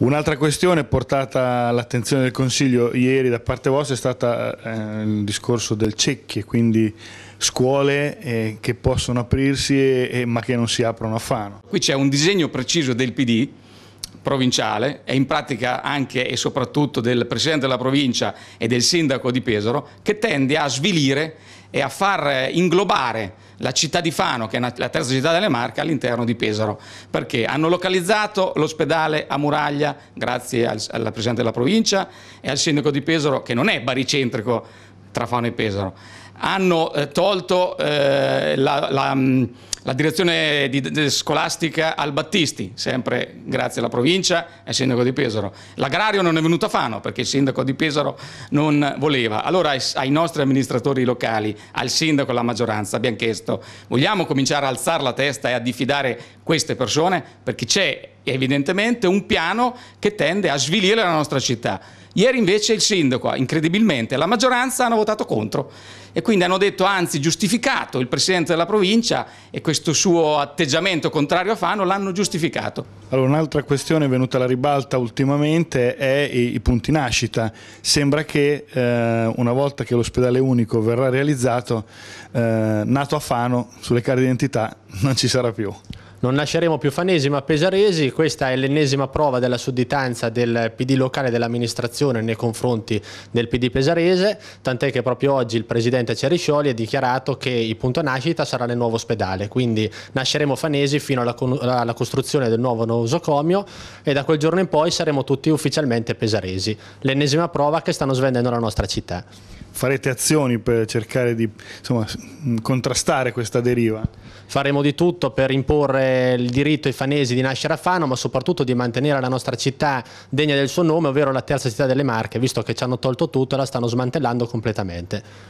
Un'altra questione portata all'attenzione del Consiglio ieri da parte vostra è stata eh, il discorso del cecchie, quindi scuole eh, che possono aprirsi e, e, ma che non si aprono a Fano. Qui c'è un disegno preciso del PD provinciale e in pratica anche e soprattutto del Presidente della provincia e del Sindaco di Pesaro che tende a svilire e a far inglobare la città di Fano, che è la terza città delle Marche, all'interno di Pesaro, perché hanno localizzato l'ospedale a Muraglia grazie al, al Presidente della provincia e al Sindaco di Pesaro, che non è baricentrico tra Fano e Pesaro. Hanno eh, tolto eh, la, la, mm, la, direzione di, di scolastica al Battisti, sempre grazie alla provincia e al sindaco di Pesaro. L'agrario non è venuto a Fano perché il sindaco di Pesaro non voleva. Allora ai, ai nostri amministratori locali, al sindaco e alla maggioranza abbiamo chiesto vogliamo cominciare a alzare la testa e a diffidare queste persone perché c'è evidentemente un piano che tende a svilire la nostra città. Ieri invece il sindaco, incredibilmente, la maggioranza hanno votato contro e quindi hanno detto, anzi giustificato il presidente della provincia e questo suo atteggiamento contrario a Fano l'hanno giustificato. Allora un'altra questione venuta alla ribalta ultimamente è i, i punti nascita. Sembra che eh, una volta che l'ospedale unico verrà realizzato, eh, nato a Fano sulle carte d'identità non ci sarà più. Non lasceremo più Fanesi ma Pesaresi, questa è l'ennesima prova della sudditanza del PD locale dell'amministrazione nei confronti del PD pesarese, tant'è che proprio oggi il presidente Ceriscioli ha dichiarato che il punto nascita sarà nel nuovo ospedale, quindi nasceremo Fanesi fino alla, alla costruzione del nuovo nosocomio e da quel giorno in poi saremo tutti ufficialmente pesaresi, l'ennesima prova che stanno svendendo la nostra città farete azioni per cercare di insomma, contrastare questa deriva? Faremo di tutto per imporre il diritto ai fanesi di nascere a Fano, ma soprattutto di mantenere la nostra città degna del suo nome, ovvero la terza città delle Marche, visto che ci hanno tolto tutto e la stanno smantellando completamente.